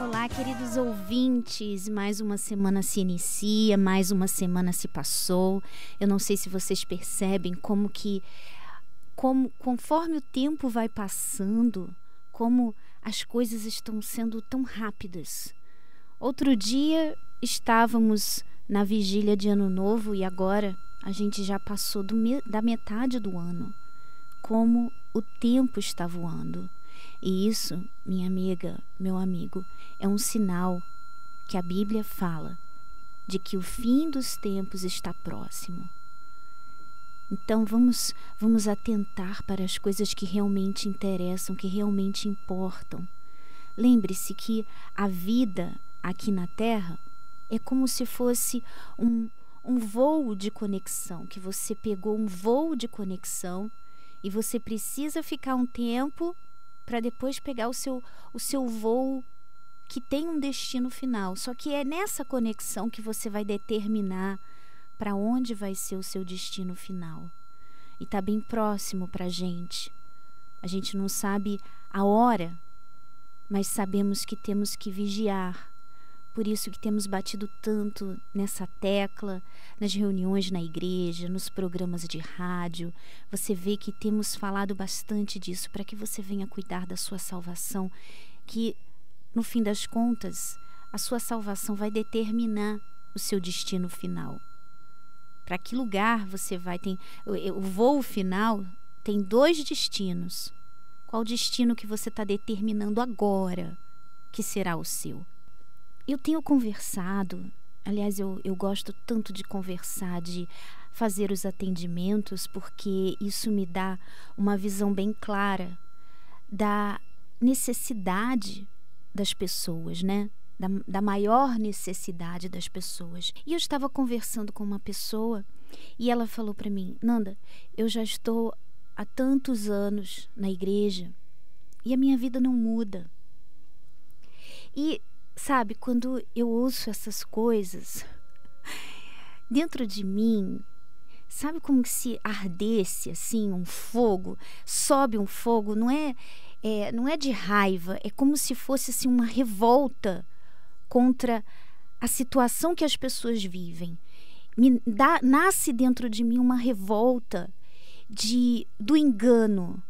Olá, queridos ouvintes. Mais uma semana se inicia, mais uma semana se passou. Eu não sei se vocês percebem como que como conforme o tempo vai passando, como as coisas estão sendo tão rápidas. Outro dia estávamos na vigília de Ano Novo e agora a gente já passou da metade do ano. Como o tempo está voando. E isso, minha amiga, meu amigo, é um sinal que a Bíblia fala de que o fim dos tempos está próximo. Então vamos vamos atentar para as coisas que realmente interessam, que realmente importam. Lembre-se que a vida aqui na Terra é como se fosse um, um voo de conexão, que você pegou um voo de conexão e você precisa ficar um tempo para depois pegar o seu, o seu voo que tem um destino final. Só que é nessa conexão que você vai determinar para onde vai ser o seu destino final. E está bem próximo para gente. A gente não sabe a hora, mas sabemos que temos que vigiar por isso que temos batido tanto nessa tecla, nas reuniões na igreja, nos programas de rádio. Você vê que temos falado bastante disso para que você venha cuidar da sua salvação, que no fim das contas, a sua salvação vai determinar o seu destino final. Para que lugar você vai? Tem o voo final tem dois destinos. Qual destino que você está determinando agora que será o seu? eu tenho conversado, aliás, eu, eu gosto tanto de conversar, de fazer os atendimentos, porque isso me dá uma visão bem clara da necessidade das pessoas, né? Da, da maior necessidade das pessoas. E eu estava conversando com uma pessoa e ela falou para mim: Nanda, eu já estou há tantos anos na igreja e a minha vida não muda. E sabe, quando eu ouço essas coisas, dentro de mim, sabe como se ardesse assim um fogo, sobe um fogo, não é, é não é de raiva, é como se fosse assim uma revolta contra a situação que as pessoas vivem. Me dá, nasce dentro de mim uma revolta de do engano,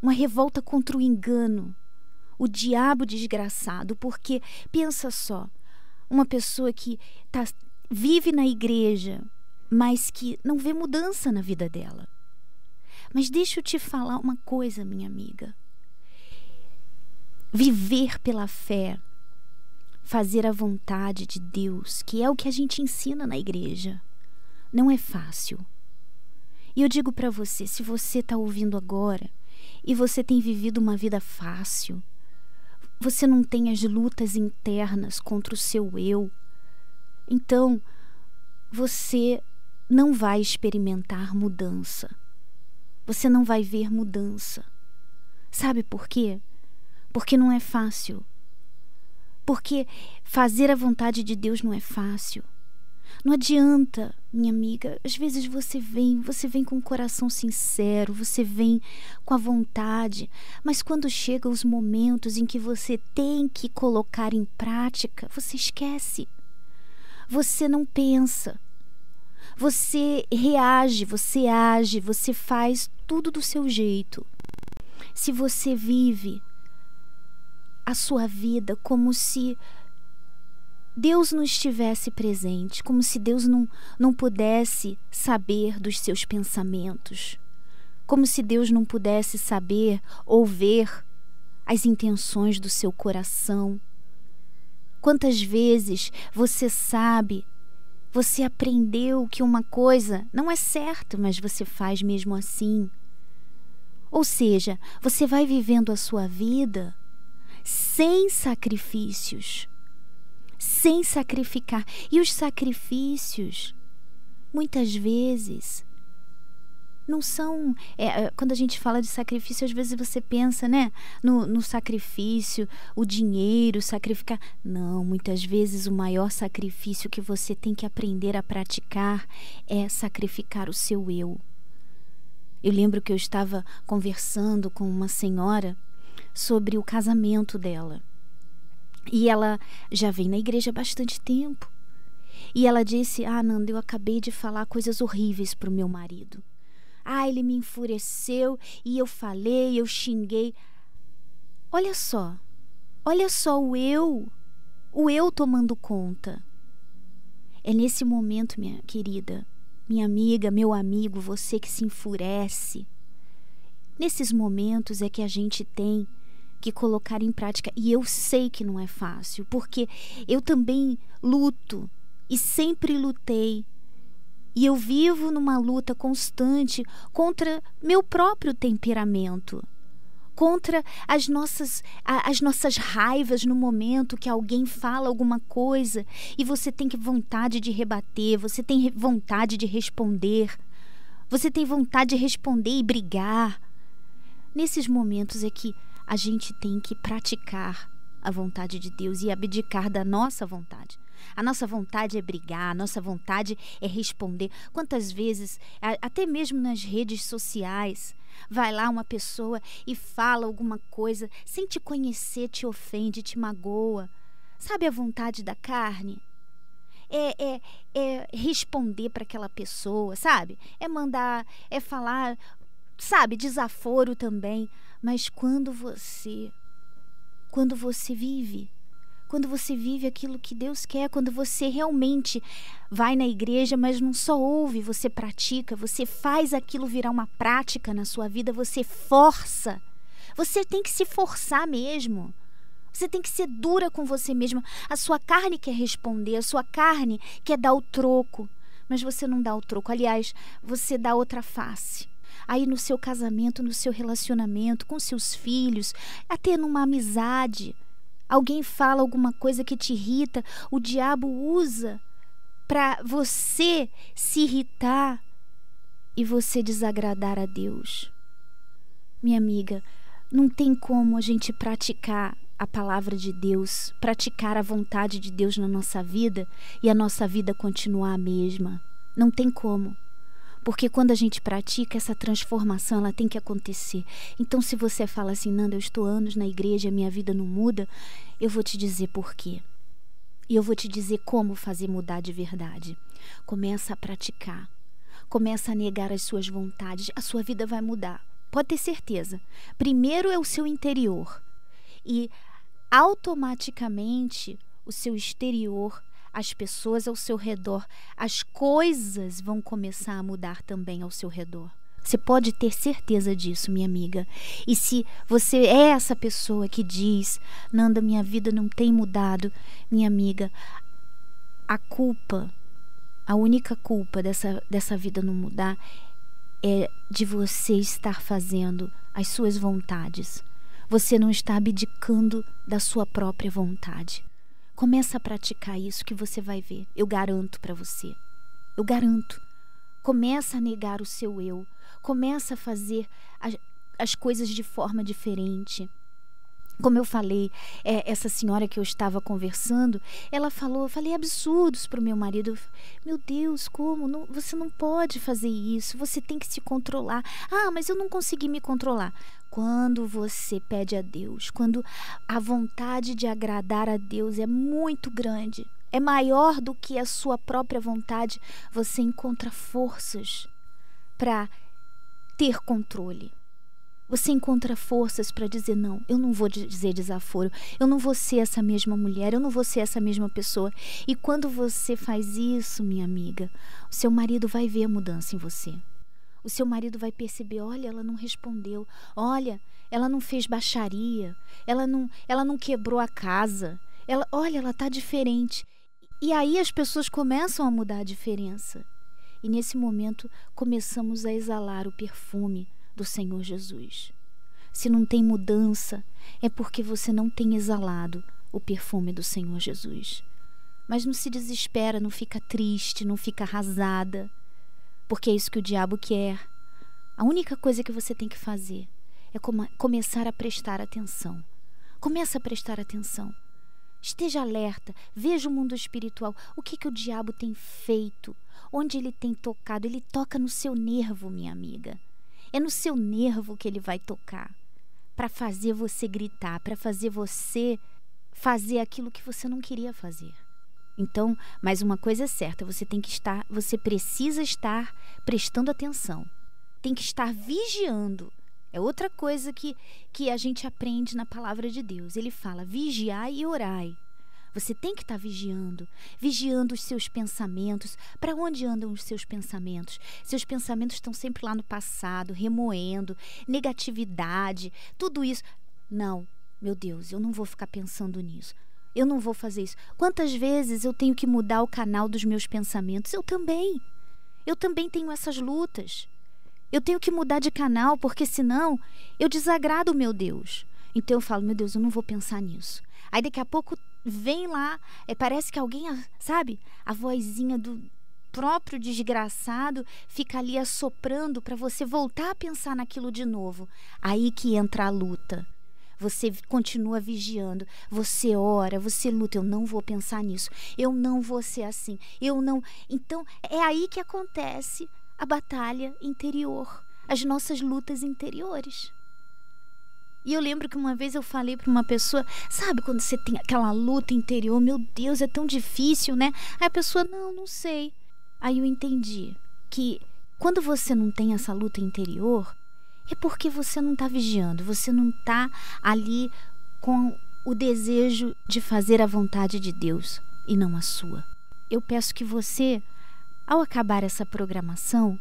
uma revolta contra o engano o diabo desgraçado, porque pensa só, uma pessoa que tá, vive na igreja, mas que não vê mudança na vida dela. Mas deixa eu te falar uma coisa, minha amiga. Viver pela fé, fazer a vontade de Deus, que é o que a gente ensina na igreja, não é fácil. E eu digo para você, se você está ouvindo agora e você tem vivido uma vida fácil, você não tem as lutas internas contra o seu eu, então você não vai experimentar mudança. Você não vai ver mudança. Sabe por quê? Porque não é fácil. Porque fazer a vontade de Deus não é fácil. Não adianta minha amiga, às vezes você vem, você vem com o coração sincero, você vem com a vontade, mas quando chegam os momentos em que você tem que colocar em prática, você esquece. Você não pensa. Você reage, você age, você faz tudo do seu jeito. Se você vive a sua vida como se Deus não estivesse presente, como se Deus não, não pudesse saber dos seus pensamentos, como se Deus não pudesse saber ou ver as intenções do seu coração. Quantas vezes você sabe, você aprendeu que uma coisa não é certa, mas você faz mesmo assim. Ou seja, você vai vivendo a sua vida sem sacrifícios sem sacrificar. E os sacrifícios, muitas vezes, não são. É, é, quando a gente fala de sacrifício, às vezes você pensa, né? No, no sacrifício, o dinheiro, sacrificar. Não, muitas vezes o maior sacrifício que você tem que aprender a praticar é sacrificar o seu eu. Eu lembro que eu estava conversando com uma senhora sobre o casamento dela. E ela já vem na igreja há bastante tempo. E ela disse: Ah, Nanda, eu acabei de falar coisas horríveis para o meu marido. Ah, ele me enfureceu e eu falei, eu xinguei. Olha só, olha só o eu, o eu tomando conta. É nesse momento, minha querida, minha amiga, meu amigo, você que se enfurece. Nesses momentos é que a gente tem que colocar em prática. E eu sei que não é fácil, porque eu também luto e sempre lutei. E eu vivo numa luta constante contra meu próprio temperamento, contra as nossas, a, as nossas raivas no momento que alguém fala alguma coisa e você tem vontade de rebater, você tem vontade de responder, você tem vontade de responder e brigar. Nesses momentos é que a gente tem que praticar a vontade de Deus e abdicar da nossa vontade. A nossa vontade é brigar, a nossa vontade é responder. Quantas vezes, até mesmo nas redes sociais, vai lá uma pessoa e fala alguma coisa sem te conhecer, te ofende, te magoa. Sabe a vontade da carne? É, é, é responder para aquela pessoa, sabe? É mandar, é falar, sabe? Desaforo também. Mas quando você quando você vive, quando você vive aquilo que Deus quer, quando você realmente vai na igreja, mas não só ouve, você pratica, você faz aquilo virar uma prática na sua vida, você força. Você tem que se forçar mesmo. Você tem que ser dura com você mesma. A sua carne quer responder, a sua carne quer dar o troco, mas você não dá o troco. Aliás, você dá outra face aí no seu casamento, no seu relacionamento, com seus filhos, até numa amizade. Alguém fala alguma coisa que te irrita, o diabo usa para você se irritar e você desagradar a Deus. Minha amiga, não tem como a gente praticar a palavra de Deus, praticar a vontade de Deus na nossa vida e a nossa vida continuar a mesma. Não tem como. Porque quando a gente pratica, essa transformação ela tem que acontecer. Então, se você fala assim, Nanda, eu estou anos na igreja, minha vida não muda, eu vou te dizer por quê. E eu vou te dizer como fazer mudar de verdade. Começa a praticar. Começa a negar as suas vontades. A sua vida vai mudar. Pode ter certeza. Primeiro é o seu interior. E automaticamente o seu exterior as pessoas ao seu redor, as coisas vão começar a mudar também ao seu redor. Você pode ter certeza disso, minha amiga. E se você é essa pessoa que diz, Nanda, minha vida não tem mudado, minha amiga, a culpa, a única culpa dessa, dessa vida não mudar é de você estar fazendo as suas vontades. Você não está abdicando da sua própria vontade. Começa a praticar isso que você vai ver. Eu garanto para você. Eu garanto. Começa a negar o seu eu. Começa a fazer as, as coisas de forma diferente. Como eu falei, é, essa senhora que eu estava conversando, ela falou, eu falei absurdos para o meu marido. Meu Deus, como? Não, você não pode fazer isso, você tem que se controlar. Ah, mas eu não consegui me controlar quando você pede a Deus, quando a vontade de agradar a Deus é muito grande, é maior do que a sua própria vontade, você encontra forças para ter controle. Você encontra forças para dizer: não, eu não vou dizer desaforo, eu não vou ser essa mesma mulher, eu não vou ser essa mesma pessoa. E quando você faz isso, minha amiga, o seu marido vai ver a mudança em você o seu marido vai perceber: olha, ela não respondeu, olha, ela não fez baixaria, ela não, ela não quebrou a casa, ela, olha, ela está diferente. E aí as pessoas começam a mudar a diferença. E nesse momento começamos a exalar o perfume do Senhor Jesus. Se não tem mudança, é porque você não tem exalado o perfume do Senhor Jesus. Mas não se desespera, não fica triste, não fica arrasada porque é isso que o diabo quer. A única coisa que você tem que fazer é começar a prestar atenção. Começa a prestar atenção. Esteja alerta, veja o mundo espiritual, o que, que o diabo tem feito, onde ele tem tocado. Ele toca no seu nervo, minha amiga. É no seu nervo que ele vai tocar para fazer você gritar, para fazer você fazer aquilo que você não queria fazer. Então, mas uma coisa é certa, você tem que estar, você precisa estar prestando atenção. Tem que estar vigiando. É outra coisa que que a gente aprende na palavra de Deus. Ele fala: vigiai e orai. Você tem que estar vigiando, vigiando os seus pensamentos. Para onde andam os seus pensamentos? Seus pensamentos estão sempre lá no passado, remoendo, negatividade, tudo isso. Não, meu Deus, eu não vou ficar pensando nisso eu não vou fazer isso. Quantas vezes eu tenho que mudar o canal dos meus pensamentos? Eu também. Eu também tenho essas lutas. Eu tenho que mudar de canal, porque senão eu desagrado o meu Deus. Então eu falo, meu Deus, eu não vou pensar nisso. Aí daqui a pouco vem lá, é, parece que alguém, sabe, a vozinha do próprio desgraçado fica ali assoprando para você voltar a pensar naquilo de novo. Aí que entra a luta você continua vigiando, você ora, você luta. Eu não vou pensar nisso, eu não vou ser assim, eu não. Então é aí que acontece a batalha interior, as nossas lutas interiores. E eu lembro que uma vez eu falei para uma pessoa, sabe quando você tem aquela luta interior, meu Deus, é tão difícil, né? Aí a pessoa, não, não sei. Aí eu entendi que quando você não tem essa luta interior, é porque você não está vigiando, você não está ali com o desejo de fazer a vontade de Deus e não a sua. Eu peço que você, ao acabar essa programação,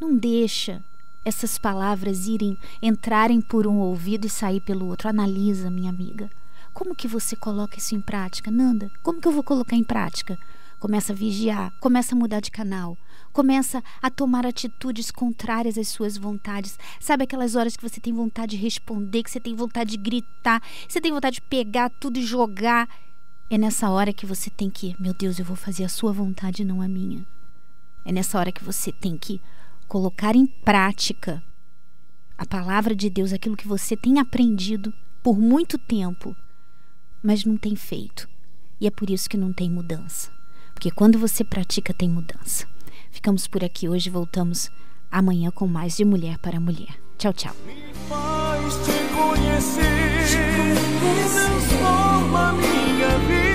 não deixa essas palavras irem entrarem por um ouvido e sair pelo outro. Analisa, minha amiga. Como que você coloca isso em prática, Nanda? Como que eu vou colocar em prática? começa a vigiar, começa a mudar de canal, começa a tomar atitudes contrárias às suas vontades. Sabe aquelas horas que você tem vontade de responder, que você tem vontade de gritar, você tem vontade de pegar tudo e jogar? É nessa hora que você tem que, meu Deus, eu vou fazer a sua vontade, não a minha. É nessa hora que você tem que colocar em prática a palavra de Deus, aquilo que você tem aprendido por muito tempo, mas não tem feito. E é por isso que não tem mudança. Porque quando você pratica, tem mudança. Ficamos por aqui hoje, voltamos amanhã com mais de Mulher para Mulher. Tchau, tchau. Me faz te conhecer, transforma minha vida.